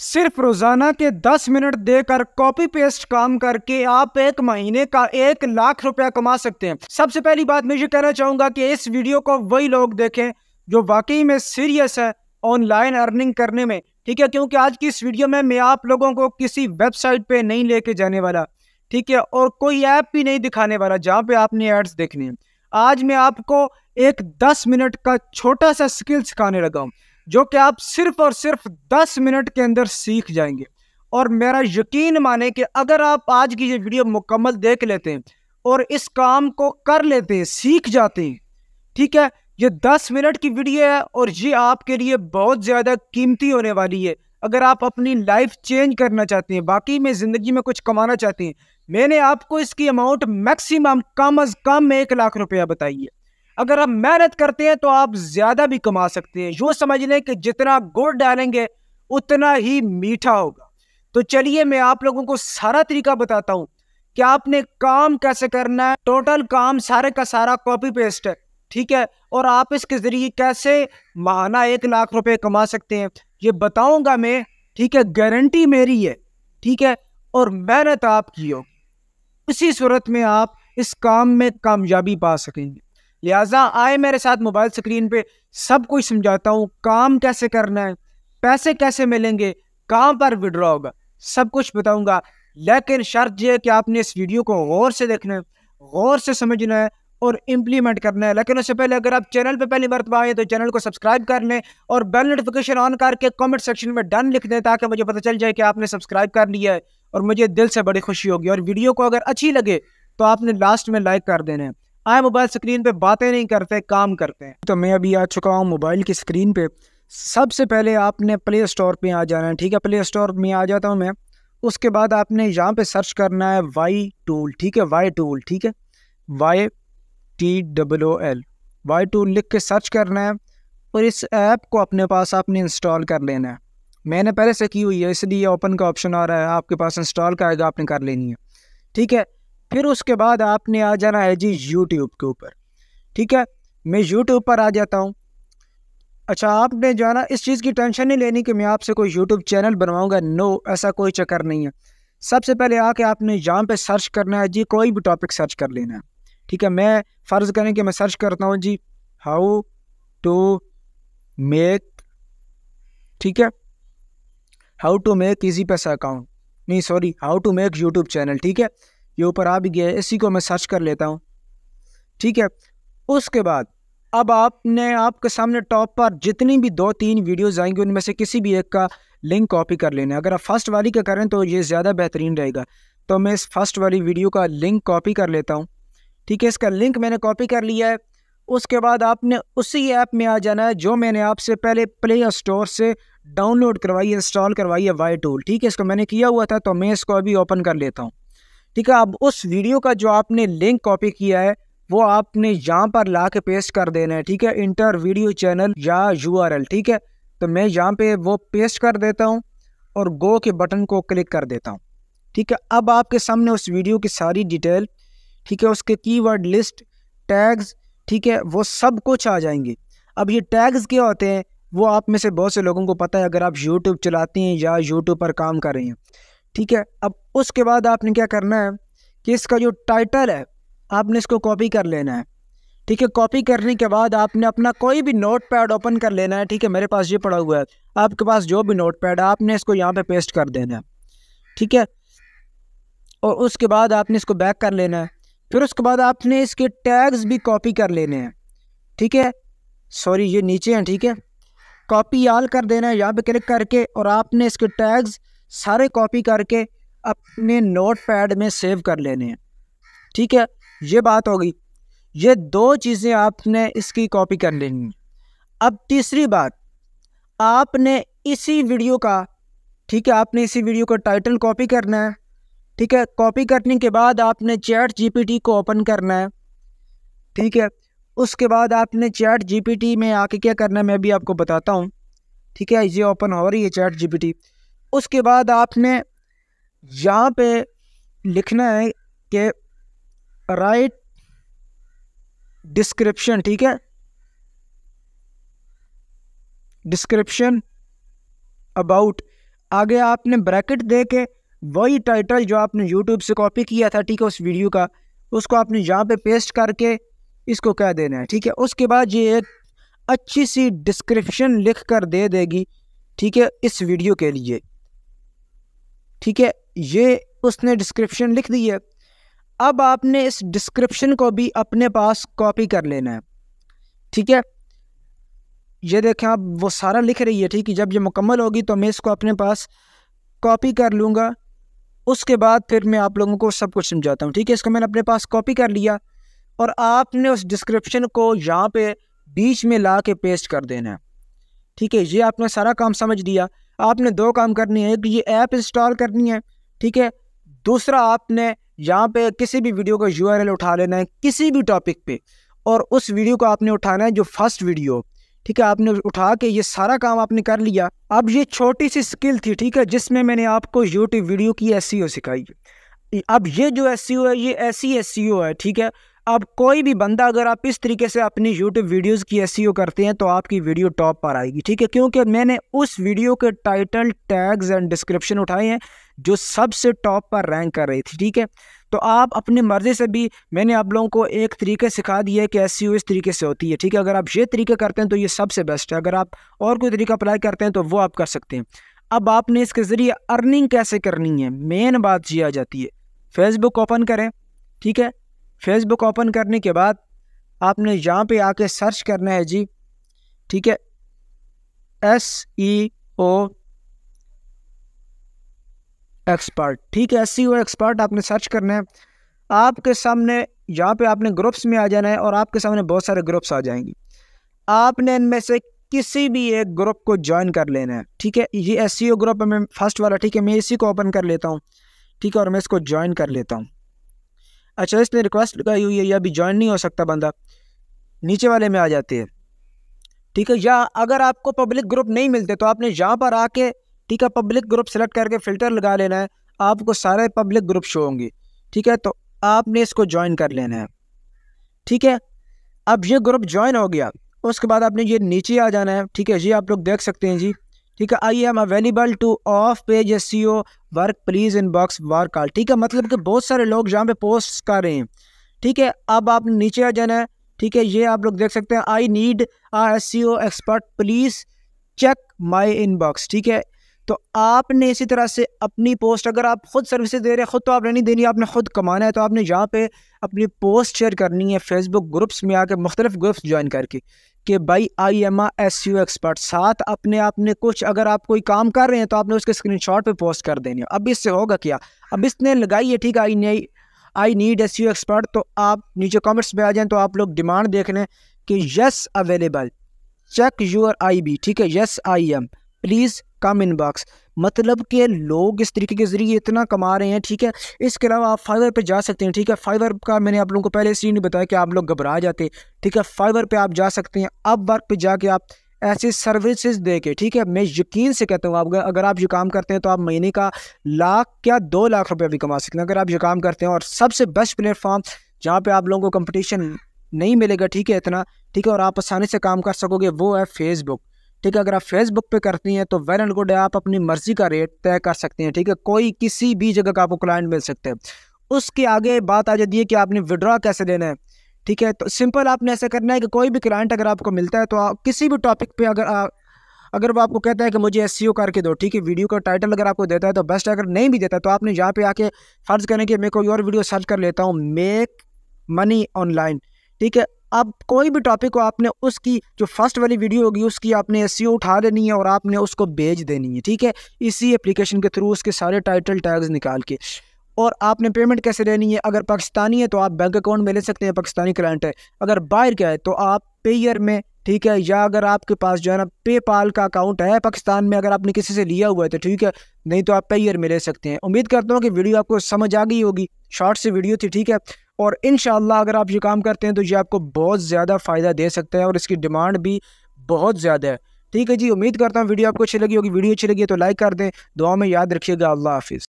सिर्फ रोजाना के 10 मिनट देकर कॉपी पेस्ट काम करके आप एक महीने का एक लाख रुपया कमा सकते हैं सबसे पहली बात मैं ये कहना चाहूंगा कि इस वीडियो को वही लोग देखें जो वाकई में सीरियस है ऑनलाइन अर्निंग करने में ठीक है क्योंकि आज की इस वीडियो में मैं आप लोगों को किसी वेबसाइट पे नहीं लेके जाने वाला ठीक है और कोई ऐप भी नहीं दिखाने वाला जहाँ पे आपने एड्स देखने हैं आज मैं आपको एक दस मिनट का छोटा सा स्किल सिखाने लगा हूँ जो कि आप सिर्फ और सिर्फ दस मिनट के अंदर सीख जाएंगे और मेरा यकीन माने कि अगर आप आज की ये वीडियो मुकम्मल देख लेते हैं और इस काम को कर लेते हैं सीख जाते हैं ठीक है ये दस मिनट की वीडियो है और ये आपके लिए बहुत ज़्यादा कीमती होने वाली है अगर आप अपनी लाइफ चेंज करना चाहते हैं बाकी में ज़िंदगी में कुछ कमाना चाहते हैं मैंने आपको इसकी अमाउंट मैक्सिमम कम अज़ कम एक लाख रुपया बताई है अगर आप मेहनत करते हैं तो आप ज़्यादा भी कमा सकते हैं यूँ समझ लें कि जितना गुड़ डालेंगे उतना ही मीठा होगा तो चलिए मैं आप लोगों को सारा तरीका बताता हूँ कि आपने काम कैसे करना है टोटल काम सारे का सारा कॉपी पेस्ट है ठीक है और आप इसके ज़रिए कैसे माहाना एक लाख रुपए कमा सकते हैं ये बताऊंगा मैं ठीक है गारंटी मेरी है ठीक है और मेहनत आप की हो इसी सूरत में आप इस काम में कामयाबी पा सकेंगे लिहाजा आए मेरे साथ मोबाइल स्क्रीन पे सब कुछ समझाता हूँ काम कैसे करना है पैसे कैसे मिलेंगे कहाँ पर विड्रॉ होगा सब कुछ बताऊँगा लेकिन शर्त यह कि आपने इस वीडियो को गौर से देखना है गौर से समझना है और इम्प्लीमेंट करना है लेकिन उससे पहले अगर आप चैनल पे पहली बार तो आए तो चैनल को सब्सक्राइब कर लें और बेल नोटिफिकेशन ऑन करके कमेंट सेक्शन में डन लिख दें ताकि मुझे पता चल जाए कि आपने सब्सक्राइब कर लिया है और मुझे दिल से बड़ी खुशी होगी और वीडियो को अगर अच्छी लगे तो आपने लास्ट में लाइक कर देना है आए मोबाइल स्क्रीन पे बातें नहीं करते काम करते हैं तो मैं अभी आ चुका हूँ मोबाइल की स्क्रीन पे सबसे पहले आपने प्ले स्टोर पे आ जाना है ठीक है प्ले स्टोर में आ जाता हूँ मैं उसके बाद आपने यहाँ पे सर्च करना है वाई टूल ठीक है वाई टूल ठीक है Y T double O L Y tool लिख के सर्च करना है और इस ऐप को अपने पास आपने इंस्टॉल कर लेना है मैंने पहले से की हुई है इसलिए ओपन का ऑप्शन आ रहा है आपके पास इंस्टॉल का आएगा आपने कर लेनी है ठीक है फिर उसके बाद आपने आ जाना है जी यूट्यूब के ऊपर ठीक है मैं यूट्यूब पर आ जाता हूँ अच्छा आपने जो है ना इस चीज़ की टेंशन नहीं लेनी कि मैं आपसे कोई यूट्यूब चैनल बनवाऊँगा नो ऐसा कोई चक्कर नहीं है सबसे पहले आके आपने यहाँ पे सर्च करना है जी कोई भी टॉपिक सर्च कर लेना है ठीक है मैं फ़र्ज़ करें कि मैं सर्च करता हूँ जी हाउ टू मेक ठीक है हाउ टू मेक इजी पैसा अकाउंट नहीं sorry how to make YouTube channel ठीक है ये ऊपर आ भी गया है इसी को मैं सर्च कर लेता हूँ ठीक है उसके बाद अब आपने आपके सामने टॉप पर जितनी भी दो तीन वीडियोस आएंगे उनमें से किसी भी एक का लिंक कॉपी कर लेना अगर आप फर्स्ट वाली का करें तो ये ज़्यादा बेहतरीन रहेगा तो मैं इस फर्स्ट वाली वीडियो का लिंक कॉपी कर लेता हूँ ठीक है इसका लिंक मैंने कॉपी कर लिया है उसके बाद आपने उसी ऐप में आ जाना है जो मैंने आपसे पहले प्ले स्टोर से डाउनलोड करवाई इंस्टॉल करवाई है वाई टूल ठीक है इसको मैंने किया हुआ था तो मैं इसको अभी ओपन कर लेता हूँ ठीक है अब उस वीडियो का जो आपने लिंक कॉपी किया है वो आपने यहाँ पर ला के पेस्ट कर देना है ठीक है इंटर वीडियो चैनल या यू ठीक है तो मैं यहाँ पे वो पेस्ट कर देता हूँ और गो के बटन को क्लिक कर देता हूँ ठीक है अब आपके सामने उस वीडियो की सारी डिटेल ठीक है उसके कीवर्ड लिस्ट टैग्स ठीक है वो सब कुछ आ जाएंगे अब ये टैग्स क्या होते हैं वो आप में से बहुत से लोगों को पता है अगर आप यूट्यूब चलाते हैं या यूट्यूब पर काम कर रहे हैं ठीक है अब उसके बाद आपने क्या करना है कि इसका जो टाइटल है आपने इसको कॉपी कर लेना है ठीक है कॉपी करने के बाद आपने अपना कोई भी नोट पैड ओपन कर लेना है ठीक है मेरे पास ये पड़ा हुआ है आपके पास जो भी नोट पैड है आपने इसको यहाँ पे पेस्ट कर देना है ठीक है और उसके बाद आपने इसको बैक कर लेना है फिर उसके बाद आपने इसके टैग्स भी कॉपी कर लेने हैं ठीक है सॉरी ये नीचे हैं ठीक है कॉपी आल कर देना है यहाँ पर क्लिक करके और आपने इसके टैग्स सारे कॉपी करके अपने नोट पैड में सेव कर लेने हैं ठीक है ये बात होगी ये दो चीज़ें आपने इसकी कॉपी कर लेनी है अब तीसरी बात आपने इसी वीडियो का ठीक है आपने इसी वीडियो का टाइटल कॉपी करना है ठीक है कॉपी करने के बाद आपने चैट जीपीटी को ओपन करना है ठीक है उसके बाद आपने चैट जीपीटी में आके क्या करना है मैं भी आपको बताता हूँ ठीक है ये ओपन हो रही है चैट जीपीटी उसके बाद आपने यहाँ पे लिखना है कि राइट डिस्क्रिप्शन ठीक है डिस्क्रिप्शन अबाउट आगे आपने ब्रैकेट दे के वही टाइटल जो आपने यूट्यूब से कॉपी किया था ठीक है उस वीडियो का उसको आपने यहाँ पे पेस्ट करके इसको क्या देना है ठीक है उसके बाद ये एक अच्छी सी डिस्क्रिप्शन लिख कर दे देगी ठीक है इस वीडियो के लिए ठीक है ये उसने डिस्क्रिप्शन लिख दी है अब आपने इस डिस्क्रिप्शन को भी अपने पास कॉपी कर लेना है ठीक है ये देखें आप वो सारा लिख रही है ठीक है जब ये मुकम्मल होगी तो मैं इसको अपने पास कॉपी कर लूँगा उसके बाद फिर मैं आप लोगों को सब कुछ समझाता हूँ ठीक है इसको मैंने अपने पास कॉपी कर लिया और आपने उस डिस्क्रिप्शन को यहाँ पे बीच में ला के पेस्ट कर देना है ठीक है ये आपने सारा काम समझ लिया आपने दो काम करनी है एक ये ऐप इंस्टॉल करनी है ठीक है दूसरा आपने यहाँ पे किसी भी वीडियो का यू उठा लेना है किसी भी टॉपिक पे और उस वीडियो को आपने उठाना है जो फर्स्ट वीडियो ठीक है आपने उठा के ये सारा काम आपने कर लिया अब ये छोटी सी स्किल थी ठीक है जिसमें मैंने आपको यूट्यूब वीडियो की एस सिखाई अब ये जो एस है ये ऐसी एस है ठीक है अब कोई भी बंदा अगर आप इस तरीके से अपनी यूट्यूब वीडियोस की एस e करते हैं तो आपकी वीडियो टॉप पर आएगी ठीक है क्योंकि मैंने उस वीडियो के टाइटल टैग्स एंड डिस्क्रिप्शन उठाए हैं जो सबसे टॉप पर रैंक कर रही थी ठीक है तो आप अपनी मर्ज़ी से भी मैंने आप लोगों को एक तरीके सिखा दिया है कि एस e इस तरीके से होती है ठीक है अगर आप ये तरीके करते हैं तो ये सबसे बेस्ट है अगर आप और कोई तरीका अप्लाई करते हैं तो वो आप कर सकते हैं अब आपने इसके ज़रिए अर्निंग कैसे करनी है मेन बात ये आ जाती है फेसबुक ओपन करें ठीक है फेसबुक ओपन करने के बाद आपने यहाँ पे आके सर्च करना है जी ठीक है एस ई ओ एक्सपर्ट ठीक है एस सी ओ एक्सपर्ट आपने सर्च करना है आपके सामने यहाँ पे आपने ग्रुप्स में आ जाना है और आपके सामने बहुत सारे ग्रुप्स आ जाएंगे आपने इनमें से किसी भी एक ग्रुप को ज्वाइन कर लेना है ठीक है ये एस सी ओ ग्रुप मैं फर्स्ट वाला ठीक है मैं इसी को ओपन कर लेता हूँ ठीक है और मैं इसको ज्वाइन कर लेता हूँ अच्छा इसने रिक्वेस्ट लगाई हुई है या अभी ज्वाइन नहीं हो सकता बंदा नीचे वाले में आ जाती है ठीक है या अगर आपको पब्लिक ग्रुप नहीं मिलते तो आपने यहाँ पर आके ठीक है पब्लिक ग्रुप सेलेक्ट करके फ़िल्टर लगा लेना है आपको सारे पब्लिक ग्रुप शो होंगे ठीक है तो आपने इसको ज्वाइन कर लेना है ठीक है अब ये ग्रुप ज्वाइन हो गया उसके बाद आपने ये नीचे आ जाना है ठीक है जी आप लोग देख सकते हैं जी ठीक है I am available to of page S E O work please inbox work all ठीक है मतलब कि बहुत सारे लोग जहाँ पे पोस्ट कर रहे हैं ठीक है अब आप नीचे आ जाना है ठीक है ये आप लोग देख सकते हैं I need R S E O expert please check my inbox ठीक है तो आपने इसी तरह से अपनी पोस्ट अगर आप खुद सर्विसेज दे रहे हैं खुद तो आपने नहीं देनी आपने खुद कमाना है तो आपने यहाँ पे अपनी पोस्ट शेयर करनी है फेसबुक ग्रुप्स में आकर मुख्तलिफ ग्रुप्स ज्वाइन करके कि भाई I am a S U expert साथ अपने आपने कुछ अगर आप कोई काम कर रहे हैं तो आपने उसके स्क्रीन शॉट पर पोस्ट कर देने अब इससे होगा क्या अब इसने लगाई है ठीक है आई नहीं I need S U expert तो आप नीचे कॉमेंट्स में आ जाएँ तो आप लोग डिमांड देख लें कि yes available check your I B ठीक है yes I am please come inbox मतलब कि लोग इस तरीके के ज़रिए इतना कमा रहे हैं ठीक है इसके अलावा आप फाइवर पे जा सकते हैं ठीक है फाइवर का मैंने आप लोगों को पहले इसलिए नहीं बताया कि आप लोग घबरा जाते ठीक है फाइवर पे आप जा सकते हैं अब वर्क पे जाके आप ऐसे सर्विसेज दे के ठीक है मैं यकीन से कहता हूँ आप अगर आप ये काम करते हैं तो आप महीने का लाख क्या दो लाख रुपया भी कमा सकते हैं अगर आप ये काम करते हैं और सबसे बेस्ट प्लेटफॉर्म जहाँ पर आप लोगों को कम्पटिशन नहीं मिलेगा ठीक है इतना ठीक है और आप आसानी से काम कर सकोगे वो है फेसबुक ठीक है अगर आप फेसबुक पे करती हैं तो वेल एंड गुड आप अपनी मर्जी का रेट तय कर सकती हैं ठीक है कोई किसी भी जगह का आपको क्लाइंट मिल सकते हैं उसके आगे बात आ जाती है कि आपने विड्रॉ कैसे देना है ठीक है तो सिंपल आपने ऐसा करना है कि कोई भी क्लाइंट अगर आपको मिलता है तो आप किसी भी टॉपिक पर अगर आ, अगर वो आपको कहता है कि मुझे एस e करके दो ठीक है वीडियो का टाइटल अगर आपको देता है तो बेस्ट अगर नहीं भी देता तो आपने यहाँ पर आके फ़र्ज़ करें कि मैं कोई और वीडियो सर्च कर लेता हूँ मेक मनी ऑनलाइन ठीक है अब कोई भी टॉपिक हो आपने उसकी जो फर्स्ट वाली वीडियो होगी उसकी आपने एस e उठा लेनी है और आपने उसको भेज देनी है ठीक है इसी एप्लीकेशन के थ्रू उसके सारे टाइटल टैग्स निकाल के और आपने पेमेंट कैसे लेनी है अगर पाकिस्तानी है तो आप बैंक अकाउंट में ले सकते हैं पाकिस्तानी क्लाइंट है अगर बाहर का है तो आप पेयर में ठीक है या अगर आपके पास जो है ना पेपाल का अकाउंट है पाकिस्तान में अगर आपने किसी से लिया हुआ है तो ठीक है नहीं तो आप पेयर में ले सकते हैं उम्मीद करता हूँ कि वीडियो आपको समझ आ गई होगी शॉर्ट सी वीडियो थी ठीक है और इन अगर आप ये काम करते हैं तो ये आपको बहुत ज़्यादा फ़ायदा दे सकता है और इसकी डिमांड भी बहुत ज़्यादा है ठीक है जी उम्मीद करता हूँ वीडियो आपको अच्छी लगी होगी वीडियो अच्छी लगी है तो लाइक कर दें दुआ में याद रखिएगा अल्लाह हाफिज़